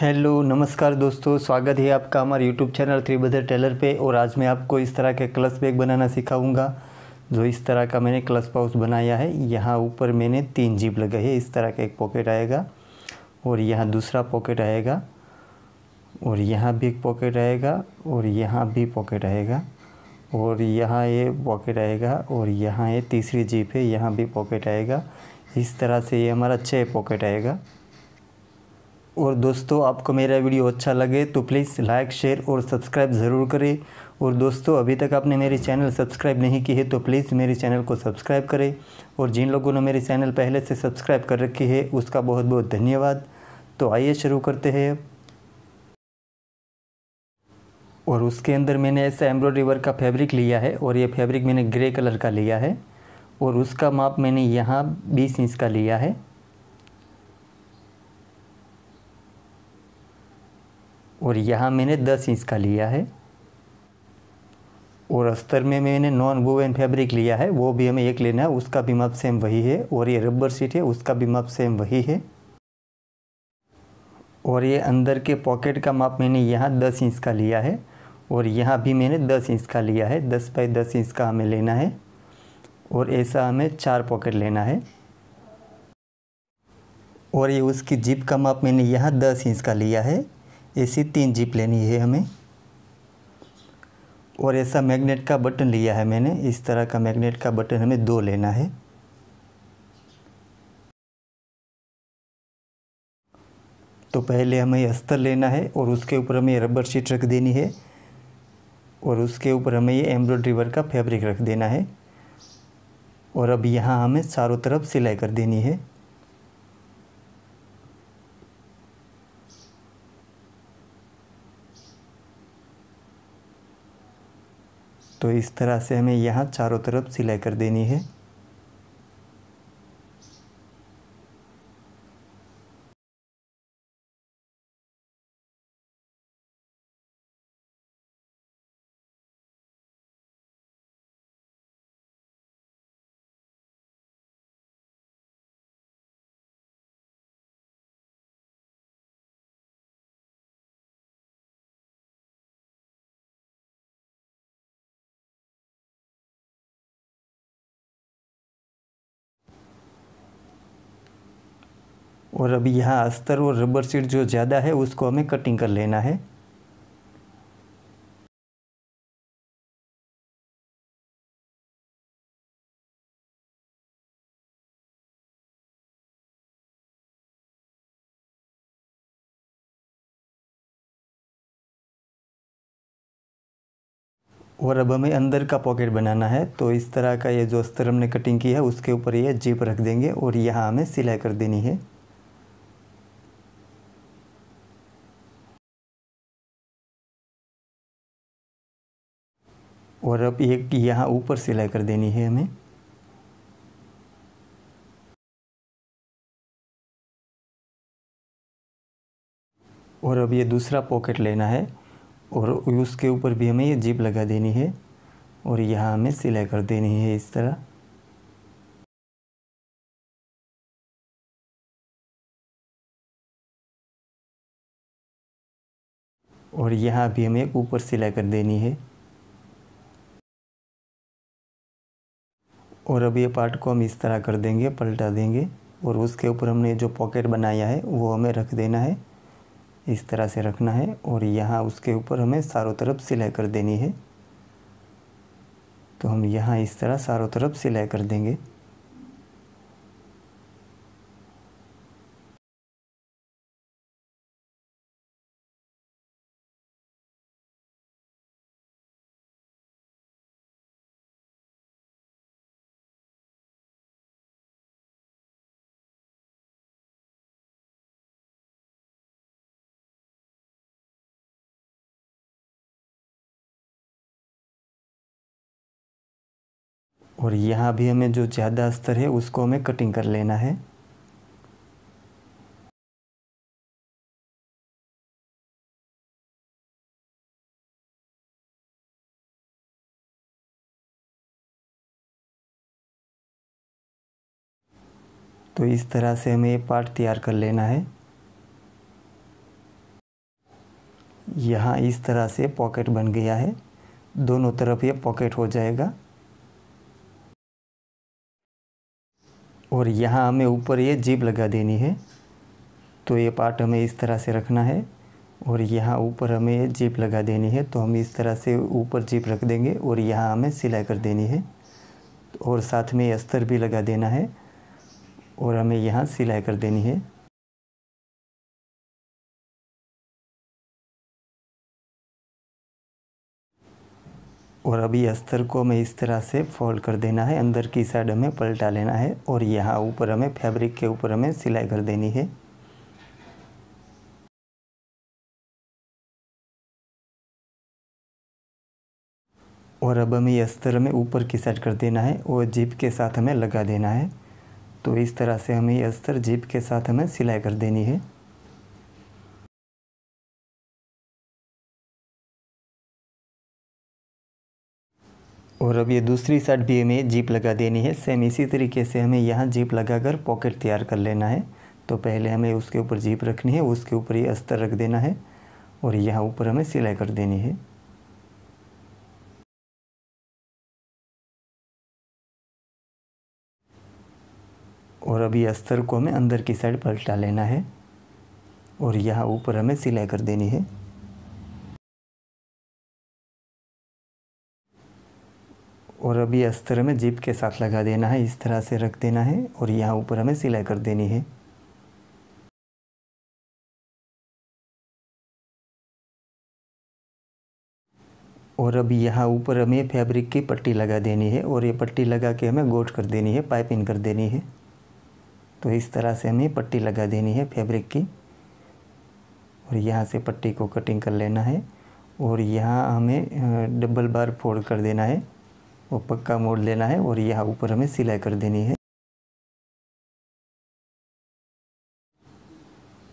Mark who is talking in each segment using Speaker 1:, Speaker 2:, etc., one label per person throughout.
Speaker 1: Hello नमस्कार दोस्तों स्वागत है आपका हमारे यूट्यूब चैनल थ्री बजर टेलर पे और आज मैं आपको इस तरह के क्लस बैग बनाना सिखाऊंगा जो इस तरह का मैंने क्लस पाउस बनाया है यहाँ ऊपर मैंने तीन जीप लगाई है इस तरह का एक पॉकेट आएगा और यहाँ दूसरा पॉकेट आएगा और यहाँ भी एक पॉकेट आएगा और यहाँ भी पॉकेट आएगा और यहाँ ये पॉकेट आएगा और यहाँ ये तीसरी जीप है यहाँ भी पॉकेट आएगा इस तरह से ये हमारा छः पॉकेट आएगा और दोस्तों आपको मेरा वीडियो अच्छा लगे तो प्लीज़ लाइक शेयर और सब्सक्राइब ज़रूर करें और दोस्तों अभी तक आपने मेरे चैनल सब्सक्राइब नहीं की है तो प्लीज़ मेरे चैनल को सब्सक्राइब करें और जिन लोगों ने मेरे चैनल पहले से सब्सक्राइब कर रखी है उसका बहुत बहुत धन्यवाद तो आइए शुरू करते हैं और उसके अंदर मैंने ऐसा एम्ब्रॉयडरी वर्क का फैब्रिक लिया है और ये फैब्रिक मैंने ग्रे कलर का लिया है और उसका माप मैंने यहाँ बीस इंच का लिया है और यहाँ मैंने दस इंच का लिया है और अस्तर में मैंने नॉन वोवन फैब्रिक लिया है वो भी हमें एक लेना है उसका भी माप सेम वही है और ये रबर सीट है उसका भी माप सेम वही है और ये अंदर के पॉकेट का माप मैंने यहाँ दस इंच का लिया है और यहाँ भी मैंने दस इंच का लिया है दस बाई दस इंच का हमें लेना है और ऐसा हमें चार पॉकेट लेना है और ये उसकी जिप का माप मैंने यहाँ दस इंच का लिया है ए सी तीन जीप लेनी है हमें और ऐसा मैग्नेट का बटन लिया है मैंने इस तरह का मैग्नेट का बटन हमें दो लेना है तो पहले हमें अस्तर लेना है और उसके ऊपर हमें रबर शीट रख देनी है और उसके ऊपर हमें ये एम्ब्रॉयड्री वर्क का फैब्रिक रख देना है और अब यहाँ हमें चारों तरफ सिलाई कर देनी है तो इस तरह से हमें यहाँ चारों तरफ सिलाई कर देनी है
Speaker 2: और अभी यहाँ अस्तर और रबर सीट जो ज़्यादा है उसको हमें कटिंग कर लेना है और अब हमें अंदर का पॉकेट बनाना है तो इस तरह का ये जो अस्तर हमने कटिंग की है उसके
Speaker 1: ऊपर ये जीप रख देंगे और यहाँ हमें सिलाई कर देनी है
Speaker 2: और अब एक यहाँ ऊपर सिलाई कर देनी है हमें और अब ये दूसरा पॉकेट लेना है और उसके ऊपर भी हमें ये जीप लगा देनी है और यहाँ हमें सिलाई कर देनी है इस तरह और यहाँ भी हमें ऊपर सिलाई कर देनी है और अब ये पार्ट को हम इस
Speaker 1: तरह कर देंगे पलटा देंगे और उसके ऊपर हमने जो पॉकेट बनाया है वो हमें रख देना है इस तरह से रखना है और यहाँ उसके ऊपर हमें चारों तरफ सिलाई कर देनी है तो हम यहाँ इस तरह चारों तरफ सिलाई कर देंगे
Speaker 2: और यहाँ भी हमें जो ज़्यादा स्तर है उसको हमें कटिंग कर लेना है तो इस तरह से हमें ये पार्ट तैयार कर लेना है
Speaker 1: यहाँ इस तरह से पॉकेट बन गया है दोनों तरफ ये पॉकेट हो जाएगा और यहाँ हमें ऊपर ये जीप लगा देनी है तो ये पार्ट हमें इस तरह से रखना है और यहाँ ऊपर हमें ये जीप लगा देनी है तो हम इस तरह से ऊपर जीप रख देंगे और यहाँ हमें सिलाई कर देनी है और साथ में अस्तर भी लगा देना
Speaker 2: है और हमें यहाँ सिलाई कर देनी है और अभी अस्तर को हमें इस तरह से फोल्ड कर देना है अंदर की साइड हमें पलटा लेना है और यहाँ ऊपर हमें फैब्रिक के ऊपर हमें सिलाई कर देनी है और अब हमें यह अस्तर हमें ऊपर की साइड कर देना है और जीप के साथ हमें लगा देना है तो इस तरह से हमें यह अस्तर जीप के साथ हमें सिलाई कर देनी है और अब ये दूसरी साइड भी हमें जीप लगा देनी है सेम इसी तरीके से
Speaker 1: हमें यहाँ जीप लगाकर पॉकेट तैयार कर लेना है तो पहले हमें उसके ऊपर जीप रखनी है उसके
Speaker 2: ऊपर ये अस्तर रख देना है और यहाँ ऊपर हमें सिलाई कर देनी है और अभी अस्तर को हमें अंदर की साइड पलटा लेना है और
Speaker 1: यहाँ ऊपर हमें सिलाई कर देनी है और अभी अस्तर में जिप के साथ लगा देना है इस तरह से रख
Speaker 2: देना है और यहाँ ऊपर हमें सिलाई कर देनी है और अब
Speaker 1: यहाँ ऊपर हमें फैब्रिक की पट्टी लगा देनी है और ये पट्टी लगा के हमें गोट कर देनी है पाइपिंग कर देनी है तो इस तरह से हमें पट्टी लगा देनी है फैब्रिक की और यहाँ से पट्टी को कटिंग कर लेना है और यहाँ हमें डबल बार फोल्ड कर देना है वो पक्का मोड़ लेना है और यहाँ ऊपर हमें सिलाई कर देनी है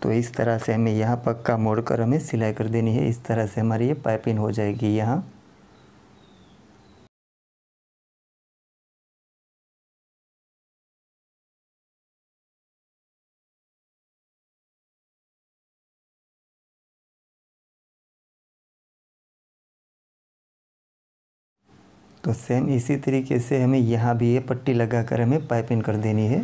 Speaker 1: तो इस तरह से हमें यहाँ पक्का मोड़ कर हमें सिलाई कर देनी है इस तरह से हमारी ये पाइपिंग हो जाएगी यहाँ
Speaker 2: तो सेम इसी तरीके से हमें यहाँ भी ये पट्टी लगा कर हमें पाइपिंग कर देनी है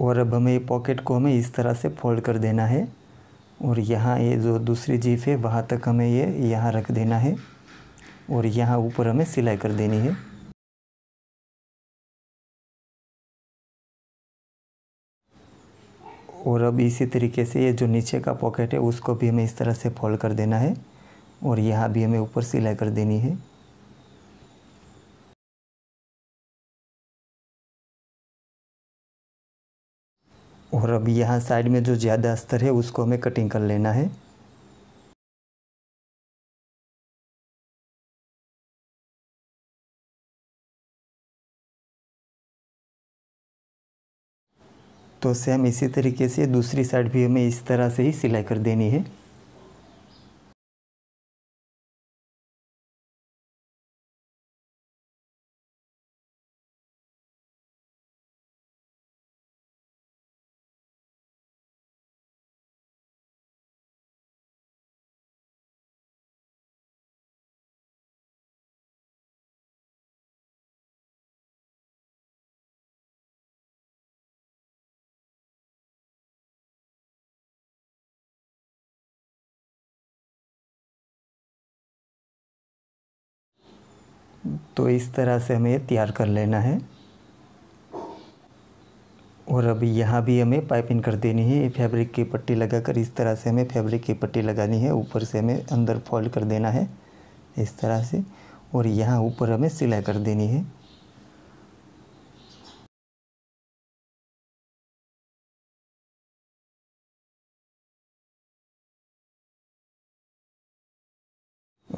Speaker 2: और अब हमें पॉकेट को हमें इस तरह से फोल्ड
Speaker 1: कर देना है और यहाँ ये जो दूसरी जीप है वहाँ तक हमें ये यहाँ रख देना
Speaker 2: है और यहाँ ऊपर हमें सिलाई कर देनी है और अब इसी
Speaker 1: तरीके से ये जो नीचे का पॉकेट है उसको भी हमें इस तरह से फोल्ड कर देना है और यहाँ भी हमें
Speaker 2: ऊपर सिलाई कर देनी है और अब यहाँ साइड में जो ज़्यादा स्तर है उसको हमें कटिंग कर लेना है तो सेम इसी तरीके से दूसरी साइड भी हमें इस तरह से ही सिलाई कर देनी है तो इस तरह से हमें तैयार कर लेना है
Speaker 1: और अब यहाँ भी हमें पाइपिंग कर देनी है फैब्रिक की पट्टी लगाकर इस तरह से हमें फैब्रिक की पट्टी लगानी है ऊपर से हमें अंदर फोल्ड कर देना है
Speaker 2: इस तरह से और यहाँ ऊपर हमें सिलाई कर देनी है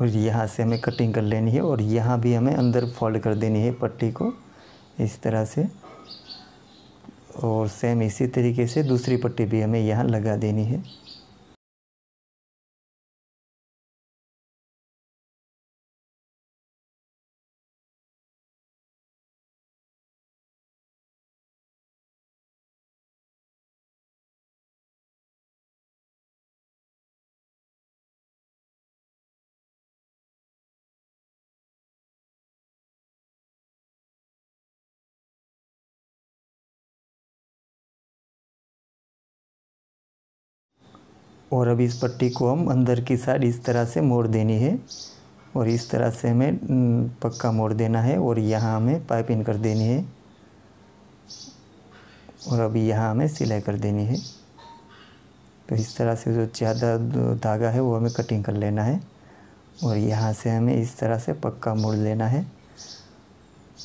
Speaker 2: और यहाँ से हमें कटिंग कर लेनी है और यहाँ भी हमें अंदर फोल्ड कर देनी है पट्टी को इस
Speaker 1: तरह से और सेम इसी तरीके से दूसरी पट्टी भी हमें यहाँ लगा
Speaker 2: देनी है और अब इस पट्टी को हम अंदर की साइड इस तरह से मोड़ देनी है
Speaker 1: और इस तरह से हमें पक्का मोड़ देना है और यहाँ हमें पाइपिंग कर देनी है और अभी यहाँ हमें सिलाई कर देनी है तो इस तरह से जो ज़्यादा धागा है वो हमें कटिंग कर लेना है और यहाँ से हमें इस तरह से पक्का मोड़ लेना है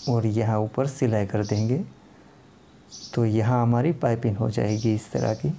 Speaker 1: और यहाँ ऊपर सिलाई कर देंगे तो यहाँ हमारी पाइपिंग हो जाएगी इस तरह की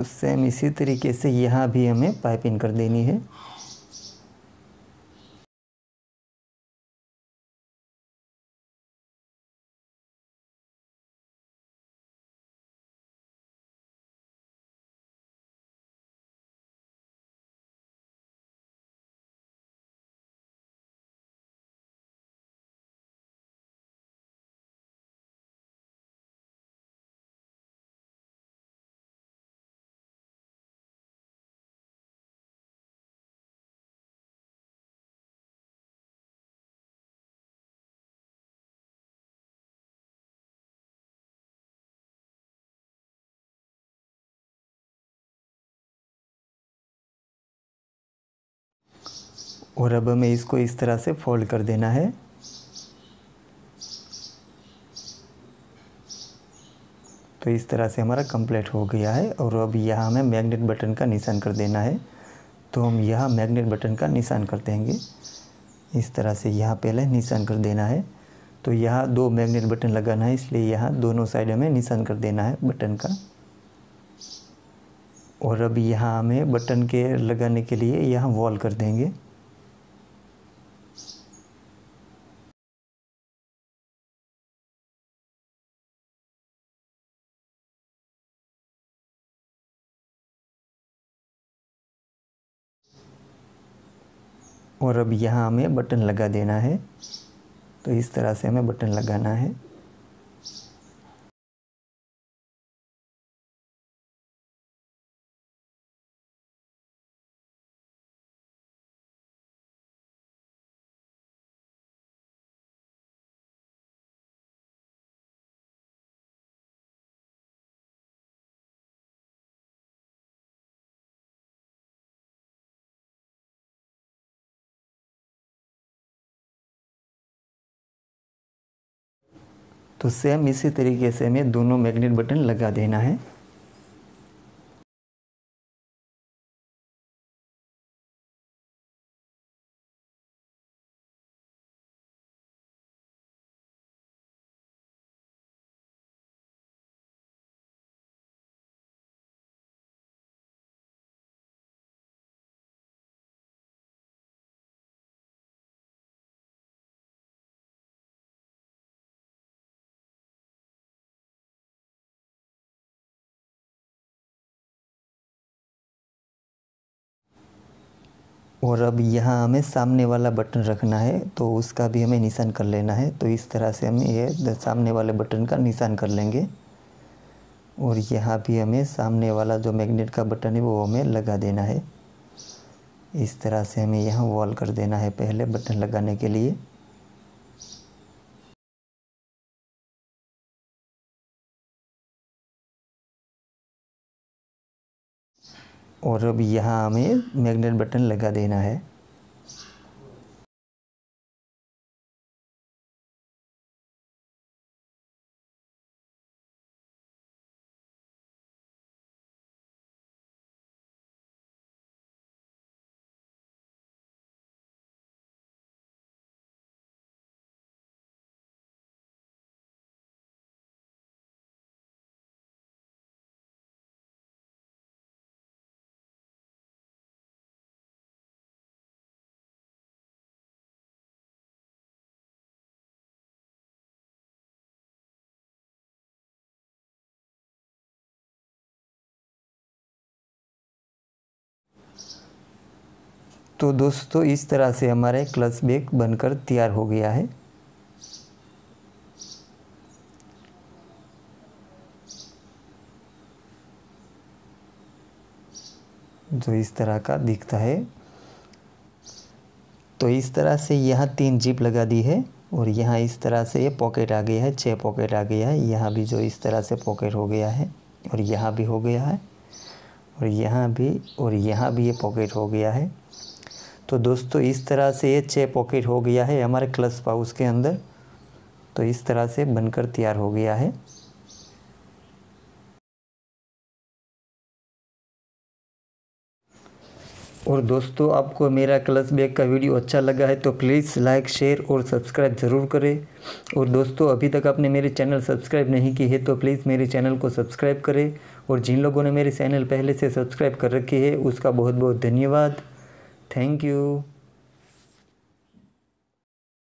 Speaker 2: तो सेम इसी तरीके से यहाँ भी हमें पाइपिंग कर देनी है और अब हमें इसको इस तरह से फोल्ड कर देना है
Speaker 1: तो इस तरह से हमारा कंप्लीट हो गया है और अब यहाँ हमें मैग्नेट बटन का निशान कर देना है तो हम यहाँ मैग्नेट बटन का निशान कर देंगे इस तरह से यहाँ पहले निशान कर देना है तो यहाँ दो मैग्नेट बटन लगाना है इसलिए यहाँ दोनों साइड हमें निशान कर देना है बटन का और अब यहाँ हमें बटन के लगाने के लिए यहाँ वॉल कर देंगे
Speaker 2: और अब यहाँ हमें बटन लगा देना है तो इस तरह से हमें बटन लगाना है तो सेम इसी तरीके से हमें दोनों मैग्नेट बटन लगा देना है और अब
Speaker 1: यहाँ हमें सामने वाला बटन रखना है तो उसका भी हमें निशान कर लेना है तो इस तरह से हम ये सामने वाले बटन का निशान कर लेंगे और यहाँ भी हमें सामने वाला जो मैग्नेट का बटन है वो हमें लगा देना है इस तरह से हमें
Speaker 2: यहाँ वॉल कर देना है पहले बटन लगाने के लिए और अब यहाँ हमें मैग्नेट बटन लगा देना है तो दोस्तों
Speaker 1: इस तरह से हमारा क्लच बैग बनकर तैयार हो गया है जो इस तरह का दिखता है तो इस तरह से यहाँ तीन जीप लगा दी है और यहाँ इस तरह से ये पॉकेट आ गया है छह पॉकेट आ गया है यहाँ भी जो इस तरह से पॉकेट हो गया है और यहाँ भी हो गया है और यहाँ भी और यहाँ भी ये पॉकेट हो गया है तो दोस्तों इस तरह से ये छः पॉकेट हो गया है हमारे क्लस पाउस के अंदर तो इस तरह से बनकर तैयार हो गया है और दोस्तों आपको मेरा क्लस बैग का वीडियो अच्छा लगा है तो प्लीज़ लाइक शेयर और सब्सक्राइब ज़रूर करें और दोस्तों अभी तक आपने मेरे चैनल सब्सक्राइब नहीं की है तो प्लीज़ मेरे चैनल को सब्सक्राइब करें और जिन लोगों ने मेरे चैनल पहले से सब्सक्राइब कर रखी है उसका बहुत बहुत धन्यवाद Thank you.